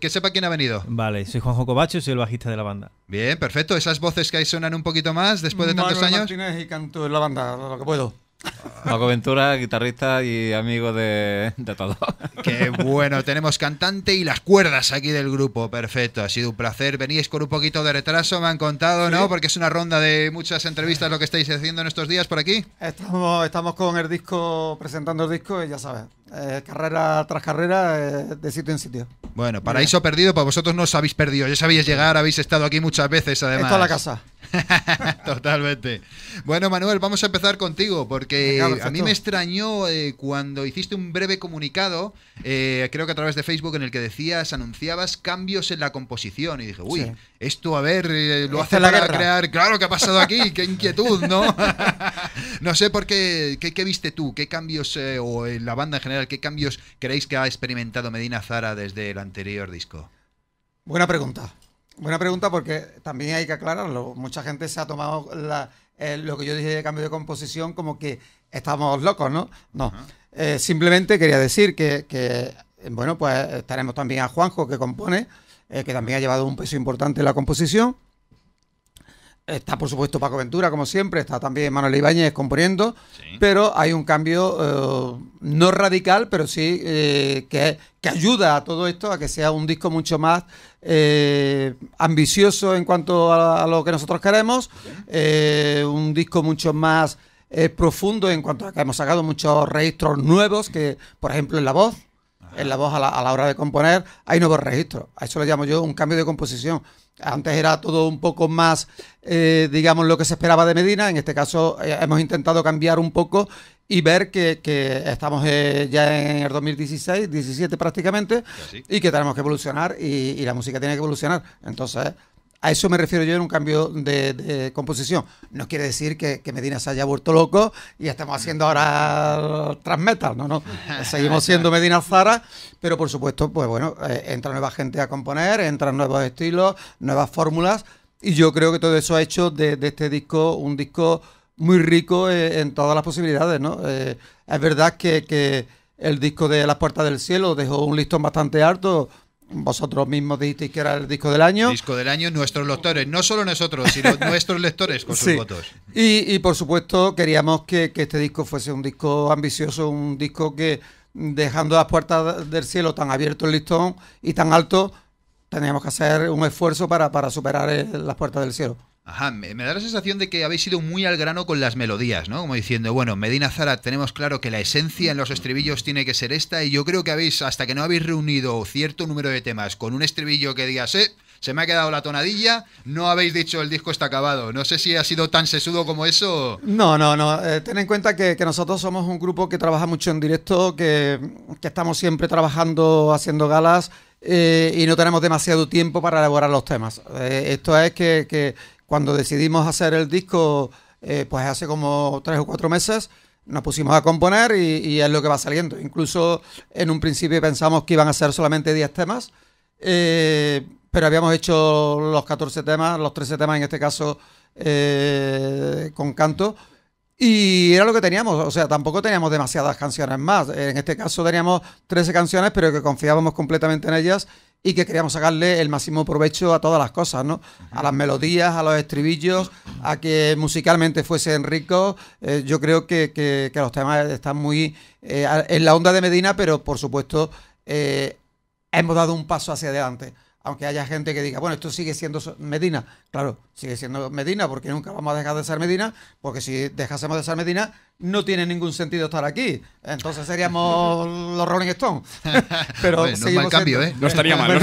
Que, sepa quién ha venido. Vale, soy Juanjo Cobacho soy el bajista de la banda. Bien, perfecto. Esas voces que ahí sonan un poquito más después de tantos Manuel años. Martínez y canto en la banda, lo que puedo. Paco Ventura, guitarrista y amigo de, de todo. Qué bueno, tenemos cantante y las cuerdas aquí del grupo, perfecto, ha sido un placer. Venís con un poquito de retraso, me han contado, ¿no? Porque es una ronda de muchas entrevistas lo que estáis haciendo en estos días por aquí. Estamos, estamos con el disco, presentando el disco y ya sabes, eh, carrera tras carrera, eh, de sitio en sitio. Bueno, paraíso perdido, para pues vosotros no os habéis perdido, ya sabéis llegar, habéis estado aquí muchas veces además. la casa. Totalmente. Bueno, Manuel, vamos a empezar contigo, porque a mí me extrañó eh, cuando hiciste un breve comunicado, creo que a través de Facebook, en el que decías, anunciabas cambios en la composición, y dije, uy, esto, a ver, eh, lo hace para crear, claro, que ha pasado aquí? ¡Qué inquietud, ¿no? no sé por qué, qué, viste tú, qué cambios, eh, o en la banda en general, qué cambios creéis que ha experimentado Medina Zara desde el anterior disco. Buena pregunta. Buena pregunta porque también hay que aclararlo. Mucha gente se ha tomado eh, lo que yo dije de cambio de composición como que estamos locos, ¿no? No. simplemente quería decir que, que, bueno, pues estaremos también a Juanjo que compone, eh, que también ha llevado un peso importante en la composición. Está, por supuesto, Paco Ventura, como siempre, está también Manuel Ibáñez componiendo, pero hay un cambio eh, no radical, pero sí eh, que, ayuda a todo esto a que sea un disco mucho más ambicioso en cuanto a, lo que nosotros queremos, un disco mucho más profundo en cuanto a que hemos sacado muchos registros nuevos, que por ejemplo en la voz, en la voz a la, hora de componer, hay nuevos registros. A eso le llamo yo un cambio de composición. Antes era todo un poco más, eh, digamos, lo que se esperaba de Medina. En este caso eh, hemos intentado cambiar un poco y ver que, estamos eh, ya en el 2016, 17 prácticamente, y, que tenemos que evolucionar y, y, la música tiene que evolucionar. Entonces, a eso me refiero yo en un cambio de, composición. No quiere decir que, Medina se haya vuelto loco y estamos haciendo ahora transmetal, no, no. Seguimos siendo Medina Zara, pero por supuesto, pues bueno, eh, entra nueva gente a componer, entran nuevos estilos, nuevas fórmulas, y yo creo que todo eso ha hecho de, este disco un disco muy rico eh, en todas las posibilidades, ¿no? Eh, es verdad que, que el disco de Las Puertas del Cielo dejó un listón bastante alto vosotros mismos dijisteis que era el disco del año. Disco del año, nuestros lectores, no solo nosotros, sino nuestros lectores con sus votos. Y, por supuesto queríamos que, este disco fuese un disco ambicioso, un disco que dejando las puertas del cielo tan abierto el listón y tan alto, teníamos que hacer un esfuerzo para, para superar las puertas del cielo. Ajá, me, da la sensación de que habéis ido muy al grano con las melodías, ¿no? Como diciendo, bueno, Medina Zara, tenemos claro que la esencia en los estribillos tiene que ser esta, y yo creo que habéis, hasta que no habéis reunido cierto número de temas con un estribillo que digas, eh, se me ha quedado la tonadilla, no habéis dicho el disco está acabado. No sé si ha sido tan sesudo como eso. No, no, no. Eh, ten en cuenta que, nosotros somos un grupo que trabaja mucho en directo, que, estamos siempre trabajando, haciendo galas. Eh, y no tenemos demasiado tiempo para elaborar los temas. Eh, esto es que, cuando decidimos hacer el disco, eh, pues hace como tres o cuatro meses, nos pusimos a componer y, es lo que va saliendo. Incluso en un principio pensamos que iban a ser solamente 10 temas, eh, pero habíamos hecho los 14 temas, los 13 temas en este caso eh, con canto. Y era lo que teníamos, o sea, tampoco teníamos demasiadas canciones más. En este caso teníamos 13 canciones, pero que confiábamos completamente en ellas y que queríamos sacarle el máximo provecho a todas las cosas, ¿no? A las melodías, a los estribillos, a que musicalmente fuesen ricos. Eh, yo creo que, que, los temas están muy eh, en la onda de Medina, pero por supuesto eh, hemos dado un paso hacia adelante. Aunque haya gente que diga, bueno, esto sigue siendo Medina. Claro, sigue siendo Medina porque nunca vamos a dejar de ser Medina, porque si dejásemos de ser Medina, no tiene ningún sentido estar aquí. Entonces seríamos los Rolling Stones. Pero no cambio, ¿eh? No estaría mal,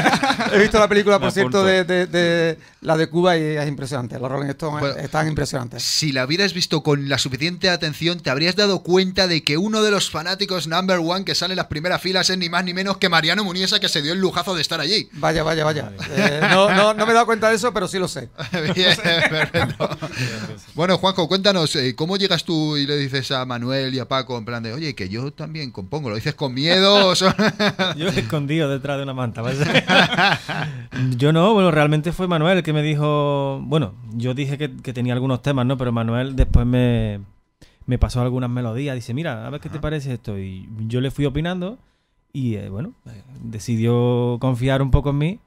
He visto la película, por cierto, de, la de Cuba y es impresionante. Los Rolling Stones están impresionantes. Si la hubieras visto con la suficiente atención, te habrías dado cuenta de que uno de los fanáticos number one que sale en las primeras filas es ni más ni menos que Mariano Muniesa, que se dio el lujazo de estar allí. Vaya, vaya, vaya. Eh, no, no, no, me he dado cuenta de eso, pero sí lo sé. Bueno, Juanjo, cuéntanos, eh, ¿cómo llegas tú? y le dices a Manuel y a Paco en plan de, oye, que yo también compongo? ¿Lo dices con miedo? yo escondido detrás de una manta. yo no, bueno, realmente fue Manuel que me dijo, bueno, yo dije que, tenía algunos temas, ¿no? Pero Manuel después me, pasó algunas melodías, dice, mira, a ver qué te parece esto. Y yo le fui opinando y, eh, bueno, eh, decidió confiar un poco en mí.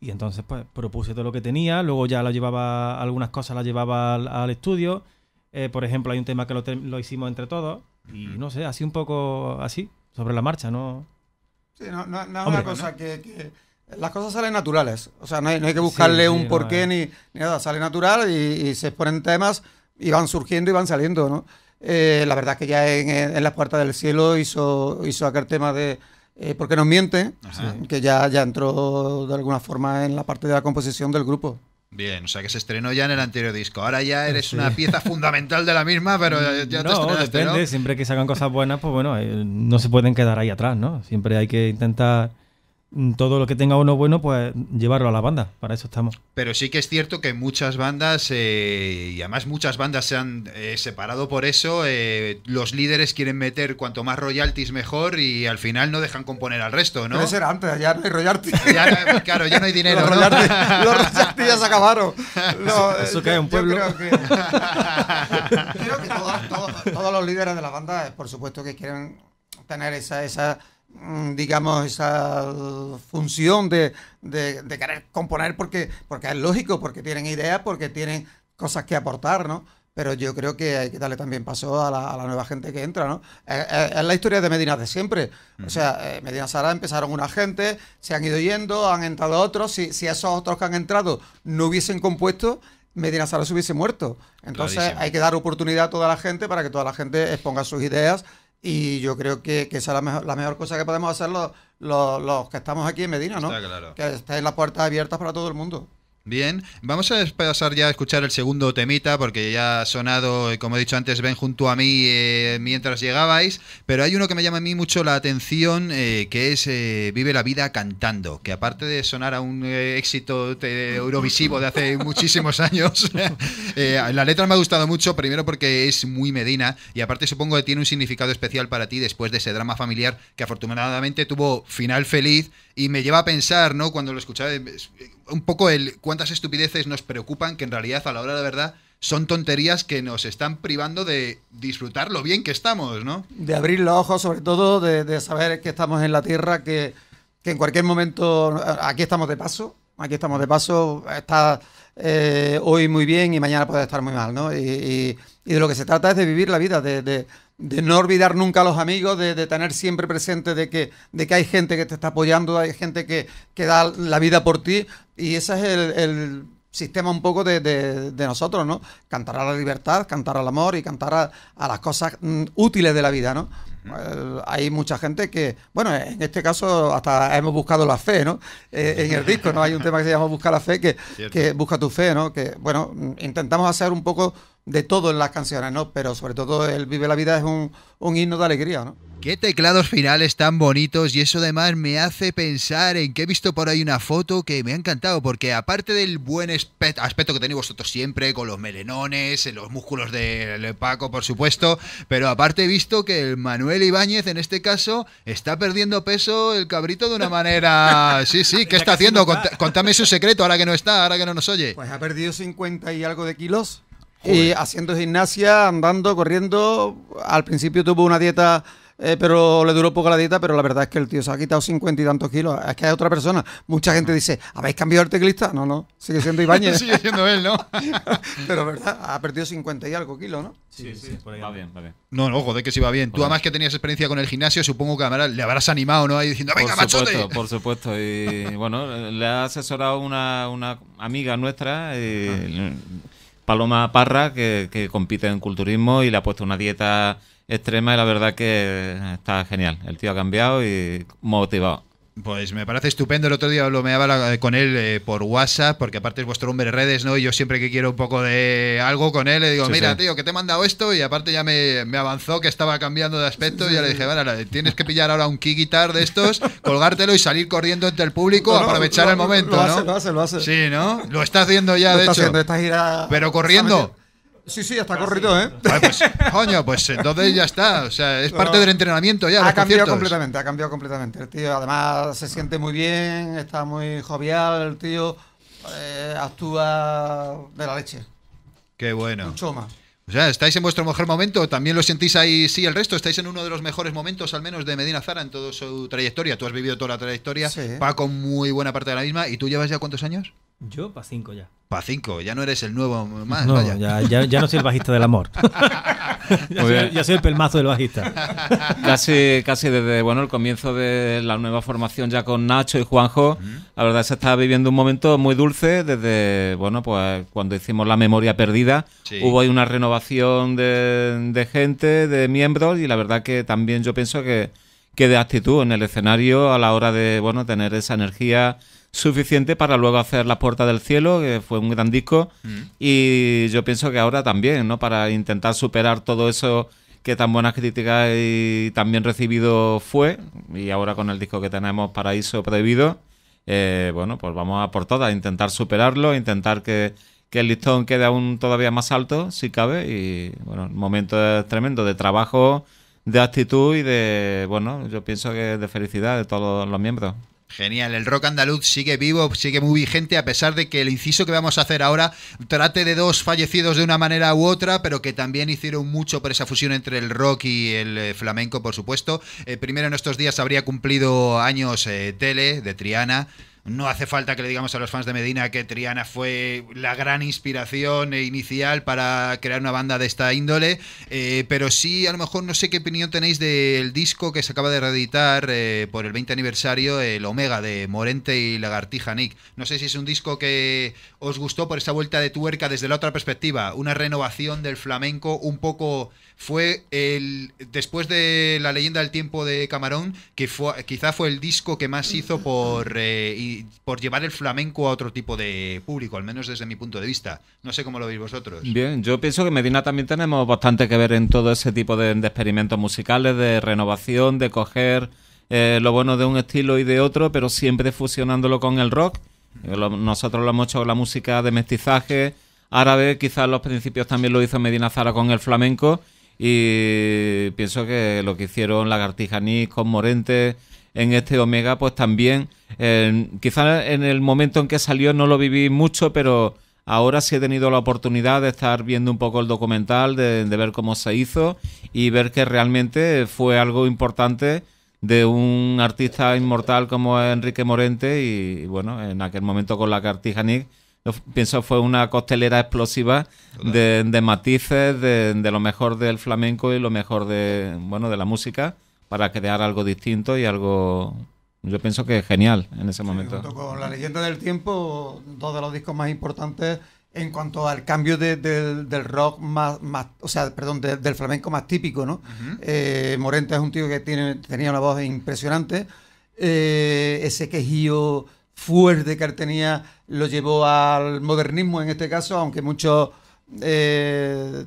Y entonces, pues, propuse todo lo que tenía. Luego ya la llevaba, algunas cosas las llevaba al estudio. Eh, por ejemplo, hay un tema que lo, lo, hicimos entre todos y mm. no sé, así un poco así, sobre la marcha, ¿no? Sí, no, no, es una cosa que, Las cosas salen naturales, o sea, no hay, no hay que buscarle un porqué ni, nada, sale natural y, se exponen temas y van surgiendo y van saliendo, ¿no? Eh, la verdad es que ya en, en, Las Puertas del Cielo hizo, hizo aquel tema de eh, ¿Por qué nos miente Que ya, ya entró de alguna forma en la parte de la composición del grupo. Bien, o sea que se estrenó ya en el anterior disco. Ahora ya eres una pieza fundamental de la misma, pero ya no, depende. Siempre que sacan cosas buenas, pues bueno, eh, no se pueden quedar ahí atrás, ¿no? Siempre hay que intentar todo lo que tenga uno bueno, pues llevarlo a la banda. Para eso estamos. Pero sí que es cierto que muchas bandas, eh, y además muchas bandas se han eh, separado por eso, eh, los líderes quieren meter cuanto más royalties mejor y al final no dejan componer al resto, ¿no? Puede ser antes, ya no hay royalties. claro, ya no hay dinero. los, royalties, ya se acabaron. No, eso cae un pueblo. creo que, todos, los líderes de la banda por supuesto que quieren tener esa... esa Mm, digamos, esa uh, función de, querer componer porque, porque es lógico, porque tienen ideas, porque tienen cosas que aportar, ¿no? Pero yo creo que hay que darle también paso a la, nueva gente que entra, ¿no? Es, la historia de Medina de siempre. O sea, eh, Medina Sara empezaron una gente, se han ido yendo, han entrado otros. Si, si esos otros que han entrado no hubiesen compuesto, Medina Sara se hubiese muerto. Entonces hay que dar oportunidad a toda la gente para que toda la gente exponga sus ideas y yo creo que, esa es la mejor, la mejor cosa que podemos hacer los, los, los que estamos aquí en Medina, ¿no? Está claro. Que estén las puertas abiertas para todo el mundo. Bien, vamos a pasar ya a escuchar el segundo temita porque ya ha sonado, eh, como he dicho antes, ven junto a mí eh, mientras llegabais, pero hay uno que me llama a mí mucho la atención eh, que es Vive la vida cantando, que aparte de sonar a un éxito eurovisivo de hace muchísimos años, la letra me ha gustado mucho, primero porque es muy Medina y aparte supongo que tiene un significado especial para ti después de ese drama familiar que afortunadamente tuvo final feliz y me lleva a pensar, ¿no? Cuando lo escuchaba, un poco el cuántas estupideces nos preocupan que en realidad a la hora de la verdad son tonterías que nos están privando de disfrutar lo bien que estamos, ¿no? De abrir los ojos, sobre todo, de, saber que estamos en la tierra, que, que, en cualquier momento aquí estamos de paso, aquí estamos de paso, está eh, hoy muy bien y mañana puede estar muy mal, ¿no? Y, de lo que se trata es de vivir la vida, de de no olvidar nunca a los amigos, de, tener siempre presente de que, de que hay gente que te está apoyando, hay gente que, que da la vida por ti y ese es el, sistema un poco de, de, nosotros, ¿no? Cantar a la libertad, cantar al amor y cantar a las cosas mm, útiles de la vida, ¿no? hay mucha gente que, bueno, en este caso hasta hemos buscado la fe, ¿no? Eh, en el disco, ¿no? Hay un tema que se llama Busca la fe, que, busca tu fe, ¿no? Que, bueno, intentamos hacer un poco de todo en las canciones, ¿no? Pero sobre todo el Vive la Vida es un, un himno de alegría, ¿no? Qué teclados finales tan bonitos y eso además me hace pensar en que he visto por ahí una foto que me ha encantado porque aparte del buen aspecto que tenéis vosotros siempre con los melenones, los músculos del Paco por supuesto, pero aparte he visto que el Manuel el Ibáñez, en este caso, está perdiendo peso el cabrito de una manera. Sí, sí, ¿qué está haciendo? Contame su secreto ahora que no está, ahora que no nos oye. Pues ha perdido 50 y algo de kilos. Y haciendo gimnasia, andando, corriendo. Al principio tuvo una dieta eh, pero le duró poco la dieta, pero la verdad es que el tío se ha quitado cincuenta y tantos kilos. Es que hay otra persona. Mucha gente ah. dice, ¿habéis cambiado el teclista? No, no, sigue siendo Ibáñez. sigue siendo él, ¿no? pero verdad, ha perdido cincuenta y algo kilos, ¿no? Sí, sí, va bien, va bien. No, no, joder, que sí va bien. Tú además que tenías experiencia con el gimnasio, supongo que le habrás animado, ¿no? Ahí diciendo, venga, por supuesto, Por supuesto, y bueno, le ha asesorado una, amiga nuestra. Eh, ah. Paloma Parra, que, compite en culturismo y le ha puesto una dieta extrema y la verdad que está genial. El tío ha cambiado y motivado. Pues me parece estupendo. El otro día lo meaba eh, con él eh, por WhatsApp, porque aparte es vuestro hombre de redes, ¿no? Y yo siempre que quiero un poco de algo con él, le digo, mira, tío, que te he mandado esto. Y aparte ya me, avanzó que estaba cambiando de aspecto. Y ya le dije, vale, tienes que pillar ahora un key guitar de estos, colgártelo y salir corriendo entre el público, aprovechar el momento, ¿no? lo hace, lo Sí, ¿no? Lo está haciendo ya, de hecho. Pero corriendo. Sí, sí, hasta está ah, corrido, ¿eh? pues, coño, pues entonces ya está. O sea, es parte del entrenamiento ya. Ha cambiado completamente, ha cambiado completamente. El tío, además, se siente muy bien, está muy jovial, el tío eh, actúa de la leche. Qué bueno. Mucho más. O sea, ¿estáis en vuestro mejor momento? ¿También lo sentís ahí, sí, el resto? ¿Estáis en uno de los mejores momentos, al menos, de Medina Zara en toda su trayectoria? Tú has vivido toda la trayectoria, Paco muy buena parte de la misma. ¿Y tú llevas ya cuántos años? Yo para cinco ya. Para cinco? ya no eres el nuevo más. No, Ya, no soy el bajista del amor. ya, soy, el pelmazo del bajista. Casi, casi desde bueno, el comienzo de la nueva formación ya con Nacho y Juanjo, mm. la verdad se está viviendo un momento muy dulce desde bueno, pues cuando hicimos la memoria perdida. Hubo ahí una renovación de, gente, de miembros, y la verdad que también yo pienso que, que de actitud en el escenario a la hora de bueno, tener esa energía suficiente para luego hacer La Puerta del Cielo, que fue un gran disco, mm. y yo pienso que ahora también, ¿no? Para intentar superar todo eso que tan buenas críticas y tan bien recibido fue, y ahora con el disco que tenemos, Paraíso Prohibido, eh, bueno, pues vamos a por todas, intentar superarlo, intentar que, el listón quede aún todavía más alto, si cabe, y bueno, el momento es tremendo de trabajo, de actitud y de, bueno, yo pienso que de felicidad de todos los miembros. Genial, el rock andaluz sigue vivo, sigue muy vigente, a pesar de que el inciso que vamos a hacer ahora trate de dos fallecidos de una manera u otra, pero que también hicieron mucho por esa fusión entre el rock y el eh, flamenco, por supuesto. Eh, primero en estos días habría cumplido años eh, Tele, de Triana. No hace falta que le digamos a los fans de Medina que Triana fue la gran inspiración e inicial para crear una banda de esta índole, eh, pero sí, a lo mejor no sé qué opinión tenéis del disco que se acaba de reeditar eh, por el 20 aniversario, el Omega de Morente y Lagartija Nick. No sé si es un disco que os gustó por esa vuelta de tuerca desde la otra perspectiva, una renovación del flamenco un poco fue el después de La leyenda del tiempo de Camarón, que fue, quizá fue el disco que más hizo eh, por, llevar el flamenco a otro tipo de público, al menos desde mi punto de vista. No sé cómo lo veis vosotros. Bien, yo pienso que Medina también tenemos bastante que ver en todo ese tipo de, experimentos musicales, de renovación, de coger eh, lo bueno de un estilo y de otro, pero siempre fusionándolo con el rock. Eh, nosotros lo hemos hecho con la música de mestizaje árabe, quizás los principios también lo hizo Medina Zara con el flamenco, y pienso que lo que hicieron la Nick con Morente en este Omega, pues también, eh, quizás en el momento en que salió no lo viví mucho, pero ahora sí he tenido la oportunidad de estar viendo un poco el documental, de, ver cómo se hizo y ver que realmente fue algo importante de un artista inmortal como Enrique Morente y, bueno, en aquel momento con la Nick yo pienso fue una costelera explosiva de, matices, de, lo mejor del flamenco y lo mejor de, bueno, de la música para crear algo distinto y algo... Yo pienso que es genial en ese momento. con La leyenda del tiempo, dos de los discos más importantes en cuanto al cambio del rock más, o sea, perdón, del flamenco más típico, ¿no? Eh, Morente es un tío que tiene, tenía una voz impresionante, ese eh, quejío fuerte que tenía lo llevó al modernismo en este caso, aunque muchos eh,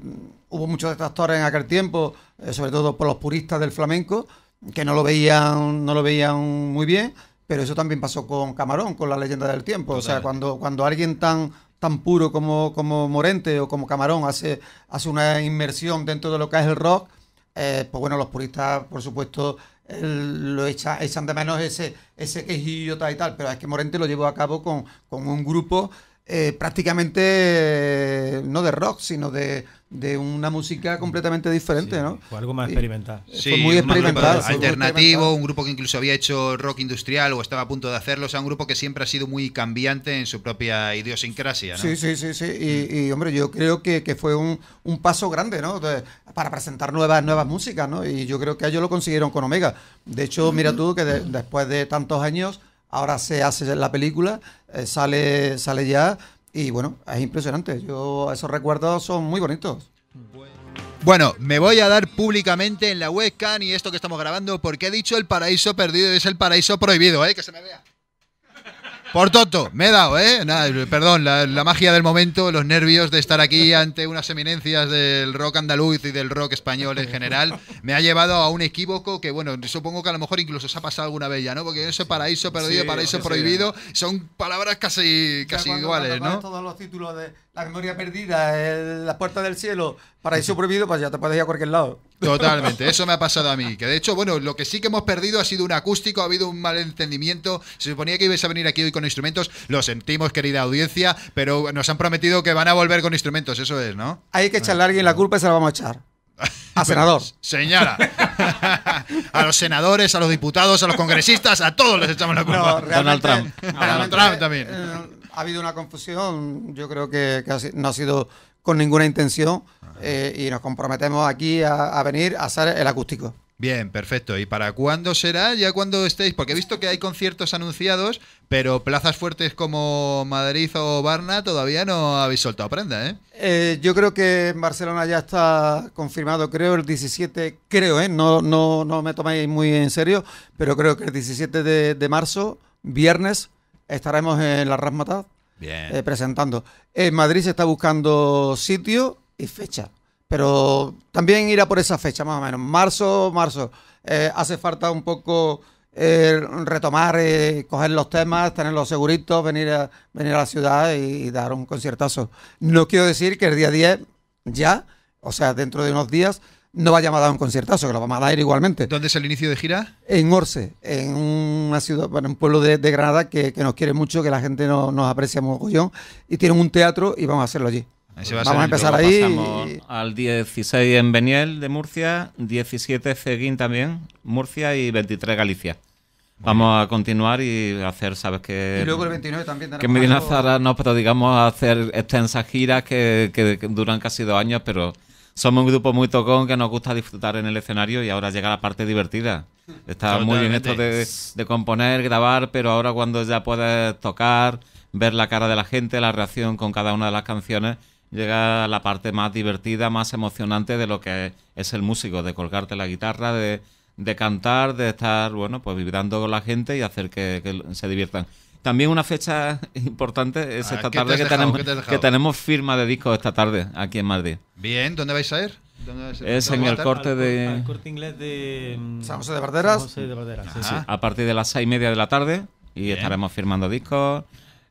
hubo muchos detractores en aquel tiempo, eh, sobre todo por los puristas del flamenco, que no lo veían, no lo veían muy bien, pero eso también pasó con Camarón, con la leyenda del tiempo. O sea, cuando, cuando alguien tan tan puro como, como Morente o como Camarón hace, hace una inmersión dentro de lo que es el rock, eh, pues bueno, los puristas, por supuesto, lo echan de menos ese, ese quejillo y tal, pero es que Morente lo llevó a cabo con, con un grupo eh, prácticamente no de rock, sino de, una música completamente diferente, ¿no? algo más experimental. Sí, muy experimental. alternativo, un grupo que incluso había hecho rock industrial o estaba a punto de hacerlo, o sea, un grupo que siempre ha sido muy cambiante en su propia idiosincrasia, ¿no? Sí, sí, sí, sí. Y, mm. hombre, yo creo que, fue un, paso grande, ¿no? para presentar nuevas, nuevas músicas, ¿no? Y yo creo que ellos lo consiguieron con Omega. De hecho, mira tú que después de tantos años ahora se hace la película, eh, sale, sale ya y bueno, es impresionante. Yo esos recuerdos son muy bonitos. Bueno, me voy a dar públicamente en la webcam y esto que estamos grabando porque he dicho el paraíso perdido es el paraíso prohibido, ¿eh? Que se me vea. Por tonto, me he dado, ¿eh? perdón, la, magia del momento, los nervios de estar aquí ante unas eminencias del rock andaluz y del rock español en general, me ha llevado a un equívoco que, bueno, supongo que a lo mejor incluso se ha pasado alguna vez ya, ¿no? Porque ese paraíso perdido, paraíso prohibido, son palabras casi, casi iguales, ¿no? Todos los títulos de la memoria perdida, el, la puerta del cielo, para paraíso prohibido, pues ya te puedes ir a cualquier lado. Totalmente, eso me ha pasado a mí. Que de hecho, bueno, lo que sí que hemos perdido ha sido un acústico, ha habido un malentendimiento. Se suponía que ibas a venir aquí hoy con instrumentos. Lo sentimos, querida audiencia, pero nos han prometido que van a volver con instrumentos, eso es, ¿no? Hay que echarle a alguien la culpa y se la vamos a echar. A senador. señala. a los senadores, a los diputados, a los congresistas, a todos les echamos la culpa. Donald Trump. A Donald Trump también. Eh, ha habido una confusión, yo creo que, no ha sido con ninguna intención eh, y nos comprometemos aquí a, venir a hacer el acústico. Bien, perfecto. ¿Y para cuándo será? ¿Ya cuando estéis? Porque he visto que hay conciertos anunciados, pero plazas fuertes como Madrid o Barna todavía no habéis soltado prenda, ¿eh? eh yo creo que en Barcelona ya está confirmado, creo, el 17, creo, ¿eh? No, no, no me tomáis muy en serio, pero creo que el 17 de marzo, viernes, estaremos en la Rasmatad eh, presentando. En Madrid se está buscando sitio y fecha, pero también irá por esa fecha, más o menos. Marzo, marzo. Eh, hace falta un poco eh, retomar, coger los temas, tenerlos seguritos, venir a, venir a la ciudad y dar un conciertazo. No quiero decir que el día 10 ya, o sea, dentro de unos días, no vayamos a dar un conciertazo, que lo vamos a dar igualmente. ¿Dónde es el inicio de gira? En Orce, en una ciudad, en un pueblo de, Granada que, nos quiere mucho, que la gente no, nos aprecia mogollón, y tienen un teatro y vamos a hacerlo allí. vamos a, empezar ahí. Y... Al 16 en Beniel de Murcia, 17 Ceguín también, Murcia y 23 Galicia. Vamos a continuar y hacer, ¿sabes que Y luego el 29 también Que Medina Zara nos prodigamos a hacer extensas giras que duran casi dos años, pero somos un grupo muy tocón que nos gusta disfrutar en el escenario y ahora llega la parte divertida. Está muy bien esto de, componer, grabar, pero ahora cuando ya puedes tocar, ver la cara de la gente, la reacción con cada una de las canciones, llega la parte más divertida, más emocionante de lo que es el músico, de colgarte la guitarra, de, cantar, de estar, bueno, pues vibrando con la gente y hacer que se diviertan. También una fecha importante es ah, esta tarde que, tenemos, que tenemos firma de discos esta tarde aquí en Madrid. Bien, ¿dónde vais a ir? es en el corte de. corte inglés de. Mm, San José de Barderas. Ah. A partir de las seis y media de la tarde. Y estaremos firmando discos.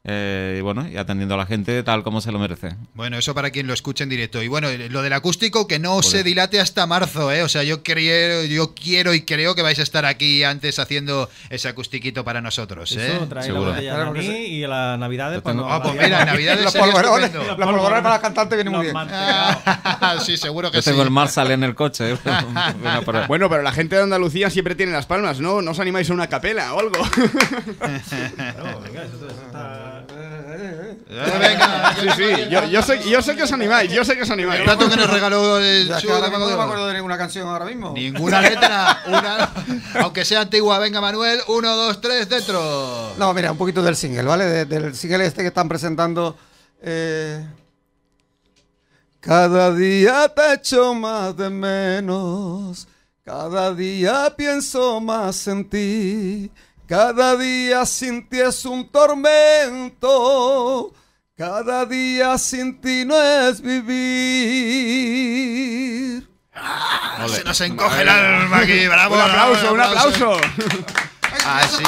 Eh, y bueno, y atendiendo a la gente tal como se lo merece. Bueno, eso para quien lo escuche en directo. Y bueno, lo del acústico que no se dilate hasta marzo, ¿eh? O sea, yo quiero, yo quiero y creo que vais a estar aquí antes haciendo ese acustiquito para nosotros, ¿eh? Seguro. y la Navidad de Ah, pues mira, Navidad los polvorones, los polvorones para la cantante viene muy bien. Ah, sí, seguro que yo sí. tengo el sale en el coche. ¿eh? bueno, pero la gente de Andalucía siempre tiene las palmas, ¿no? No os animáis a una capela o algo. no, venga, sí, sí, yo, sé, yo sé que os animáis, yo sé que os animáis. El rato que nos regaló el No me acuerdo de ninguna canción ahora mismo. Ninguna letra, aunque sea antigua. Venga, Manuel, uno, dos, tres, dentro. No, mira, un poquito del single, ¿vale? del single este que están presentando. Eh, cada día te echo más de menos, cada día pienso más en ti. Cada día sin ti es un tormento, cada día sin ti no es vivir. Ah, se nos encoge eh. el alma aquí, bravo. un aplauso. Un aplauso. Ah sí,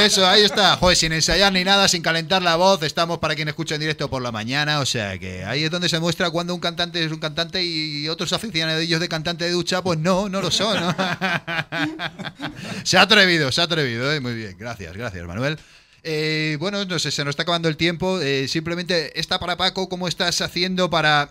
Eso, ahí está. Joder, sin ensayar ni nada, sin calentar la voz, estamos para quien escucha en directo por la mañana. O sea que ahí es donde se muestra cuando un cantante es un cantante y otros aficionados de cantante de ducha, pues no, no lo son. se ha atrevido, se ha atrevido. ¿eh? Muy bien, gracias, gracias, Manuel. Eh, bueno, no sé, se nos está acabando el tiempo. Eh, simplemente, está para Paco, ¿cómo estás haciendo para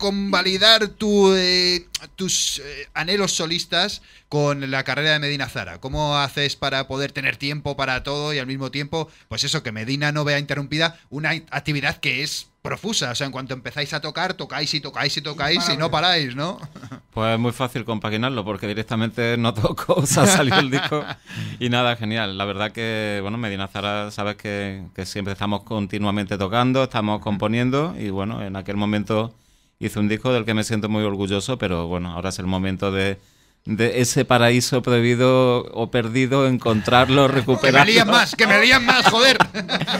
convalidar tu, eh, tus eh, anhelos solistas con la carrera de Medina Zara? ¿Cómo haces para poder tener tiempo para todo y al mismo tiempo, pues eso, que Medina no vea interrumpida una actividad que es profusa? O sea, en cuanto empezáis a tocar, tocáis y tocáis y tocáis y, no paráis, ¿no? Pues es muy fácil compaginarlo porque directamente no toco, o salió el disco y nada, genial. La verdad que, bueno, Medina Zara, sabes que siempre estamos continuamente tocando, estamos componiendo y bueno, en aquel momento ...hice un disco del que me siento muy orgulloso, pero bueno, ahora es el momento de, de ese paraíso prohibido o perdido, encontrarlo, recuperarlo. que me lían más, que me lían más, joder.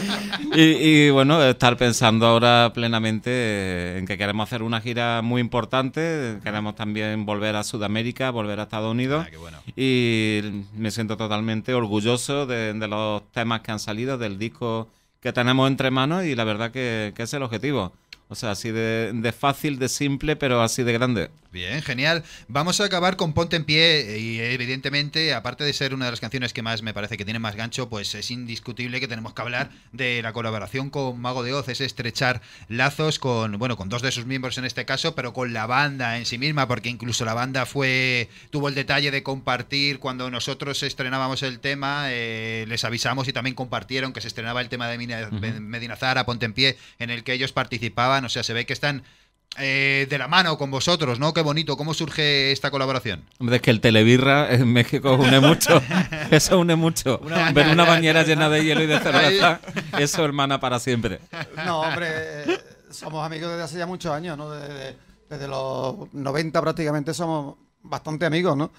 y, bueno, estar pensando ahora plenamente eh, en que queremos hacer una gira muy importante, queremos también volver a Sudamérica, volver a Estados Unidos. Ah, y me siento totalmente orgulloso de, los temas que han salido, del disco que tenemos entre manos y la verdad que, que es el objetivo o sea, así de, fácil, de simple, pero así de grande. Bien, genial. Vamos a acabar con Ponte en Pie eh, y evidentemente, aparte de ser una de las canciones que más me parece que tiene más gancho, pues es indiscutible que tenemos que hablar de la colaboración con Mago de Oz, es estrechar lazos con, bueno, con dos de sus miembros en este caso, pero con la banda en sí misma, porque incluso la banda fue, tuvo el detalle de compartir cuando nosotros estrenábamos el tema, eh, les avisamos y también compartieron que se estrenaba el tema de Medina, Zara, Ponte en Pie, en el que ellos participaban o sea, se ve que están eh, de la mano con vosotros, ¿no? Qué bonito, ¿cómo surge esta colaboración? Hombre, es que el Televirra en México une mucho, eso une mucho. Ver una bañera llena de hielo y de cerveza, eso hermana para siempre. No, hombre, eh, somos amigos desde hace ya muchos años, ¿no? Desde, los 90 prácticamente somos bastante amigos, ¿no?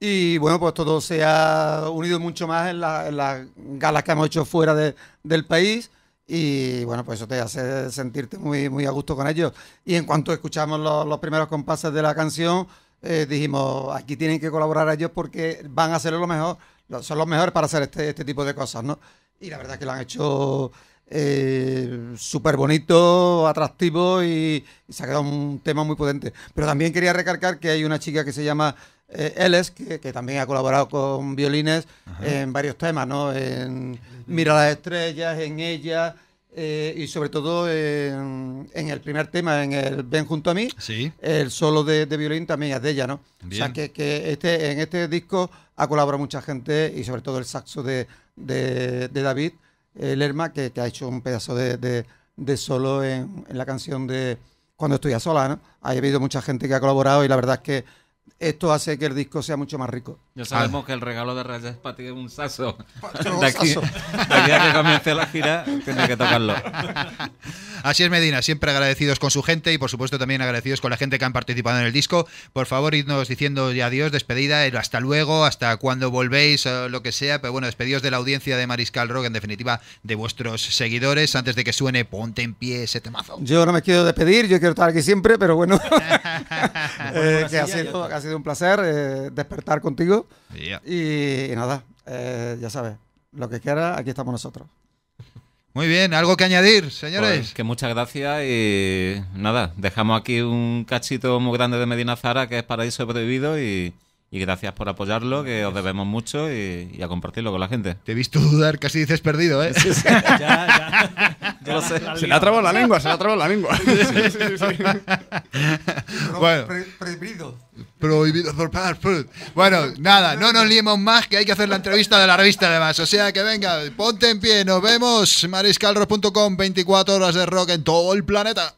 Y bueno, pues todo se ha unido mucho más en, las galas que hemos hecho fuera del país. Y bueno, pues eso te hace sentirte muy, a gusto con ellos. Y en cuanto escuchamos los, primeros compases de la canción, eh, dijimos, aquí tienen que colaborar ellos porque van a ser lo mejor, son los mejores para hacer este, este, tipo de cosas, ¿no? Y la verdad es que lo han hecho eh, súper bonito, atractivo y, y, se ha quedado un tema muy potente. Pero también quería recalcar que hay una chica que se llama él eh, es, que, también ha colaborado con violines en varios temas, ¿no? En Mira las estrellas, en ella. Eh, y sobre todo en, el primer tema, en el Ven junto a mí, el solo de, violín también es de ella, ¿no? O sea, que, este, en este disco ha colaborado mucha gente y sobre todo el saxo de, David Lerma, que, ha hecho un pedazo de, solo en, la canción de Cuando estoy a sola, ¿no? Ha habido mucha gente que ha colaborado y la verdad es que esto hace que el disco sea mucho más rico. Ya sabemos ah. que el regalo de Reyes para ti es un saso. De aquí, a que comience la gira, tiene que tocarlo. Así es, Medina. Siempre agradecidos con su gente y, por supuesto, también agradecidos con la gente que han participado en el disco. Por favor, idnos diciendo adiós, despedida, hasta luego, hasta cuando volvéis, eh, lo que sea. Pero bueno, despedidos de la audiencia de Mariscal Rock, en definitiva, de vuestros seguidores. Antes de que suene, ponte en pie ese temazo. Yo no me quiero despedir, yo quiero estar aquí siempre, pero bueno, eh, pues ha sido, un placer eh, despertar contigo. Y, nada, eh, ya sabes, lo que quiera, aquí estamos nosotros. Muy bien, algo que añadir, señores. Pues que muchas gracias y nada, dejamos aquí un cachito muy grande de Medina Zara que es paraíso prohibido y y gracias por apoyarlo, que os debemos mucho y, a compartirlo con la gente. Te he visto dudar, casi dices perdido, ¿eh? ya, ya. se le ha trabado la lengua, se le ha trabado la lengua. bueno. prohibido. Prohibido por food. Bueno, nada, no nos liemos más, que hay que hacer la entrevista de la revista además. O sea que venga, ponte en pie, nos vemos. Mariscalros.com, 24 horas de rock en todo el planeta.